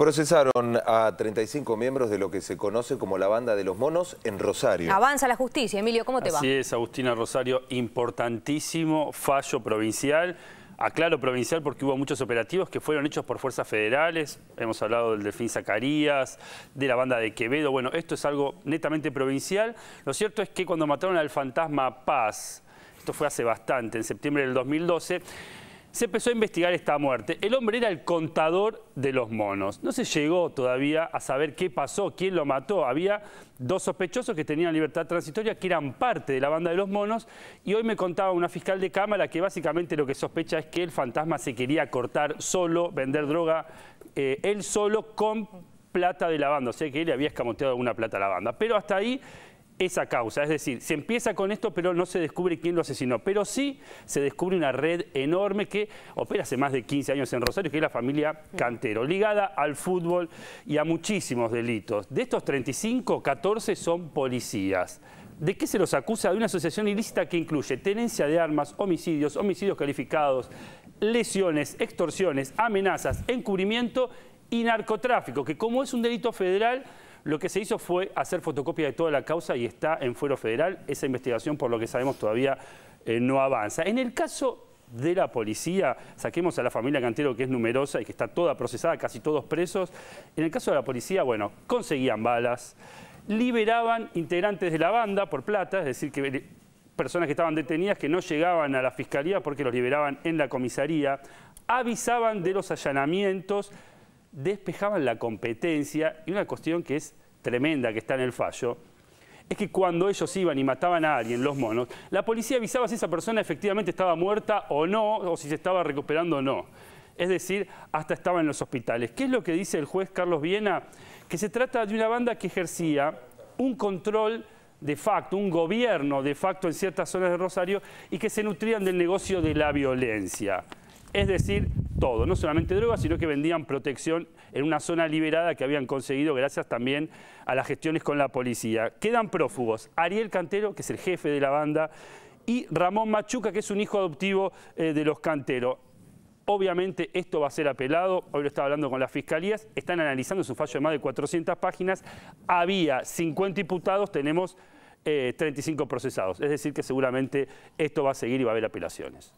Procesaron a 35 miembros de lo que se conoce como la banda de los monos en Rosario. Avanza la justicia, Emilio, ¿cómo te va? Así es, Agustina Rosario, importantísimo fallo provincial. Aclaro provincial porque hubo muchos operativos que fueron hechos por fuerzas federales. Hemos hablado del Delfín Zacarías, de la banda de Quevedo. Bueno, esto es algo netamente provincial. Lo cierto es que cuando mataron al fantasma Paz, esto fue hace bastante, en septiembre del 2012, se empezó a investigar esta muerte. El hombre era el contador de los monos. No se llegó todavía a saber qué pasó, quién lo mató. Había dos sospechosos que tenían libertad transitoria, que eran parte de la banda de los monos, y hoy me contaba una fiscal de cámara que básicamente lo que sospecha es que el fantasma se quería cortar solo, vender droga eh, él solo con plata de la banda, o sea que él había escamoteado alguna plata a la banda. Pero hasta ahí esa causa. Es decir, se empieza con esto, pero no se descubre quién lo asesinó. Pero sí se descubre una red enorme que opera hace más de 15 años en Rosario, que es la familia Cantero, ligada al fútbol y a muchísimos delitos. De estos 35, 14 son policías. ¿De qué se los acusa? De una asociación ilícita que incluye tenencia de armas, homicidios, homicidios calificados, lesiones, extorsiones, amenazas, encubrimiento y narcotráfico, que como es un delito federal, lo que se hizo fue hacer fotocopia de toda la causa y está en fuero federal. Esa investigación, por lo que sabemos, todavía eh, no avanza. En el caso de la policía, saquemos a la familia Cantero que es numerosa y que está toda procesada, casi todos presos. En el caso de la policía, bueno, conseguían balas, liberaban integrantes de la banda por plata, es decir, que eh, personas que estaban detenidas que no llegaban a la fiscalía porque los liberaban en la comisaría, avisaban de los allanamientos, despejaban la competencia y una cuestión que es tremenda, que está en el fallo, es que cuando ellos iban y mataban a alguien, los monos, la policía avisaba si esa persona efectivamente estaba muerta o no, o si se estaba recuperando o no. Es decir, hasta estaba en los hospitales. ¿Qué es lo que dice el juez Carlos Viena? Que se trata de una banda que ejercía un control de facto, un gobierno de facto en ciertas zonas de Rosario y que se nutrían del negocio de la violencia. Es decir, todo, no solamente drogas, sino que vendían protección en una zona liberada que habían conseguido gracias también a las gestiones con la policía. Quedan prófugos Ariel Cantero, que es el jefe de la banda, y Ramón Machuca, que es un hijo adoptivo eh, de los Cantero. Obviamente esto va a ser apelado, hoy lo estaba hablando con las fiscalías, están analizando su fallo de más de 400 páginas, había 50 imputados, tenemos 35 eh, procesados, es decir que seguramente esto va a seguir y va a haber apelaciones.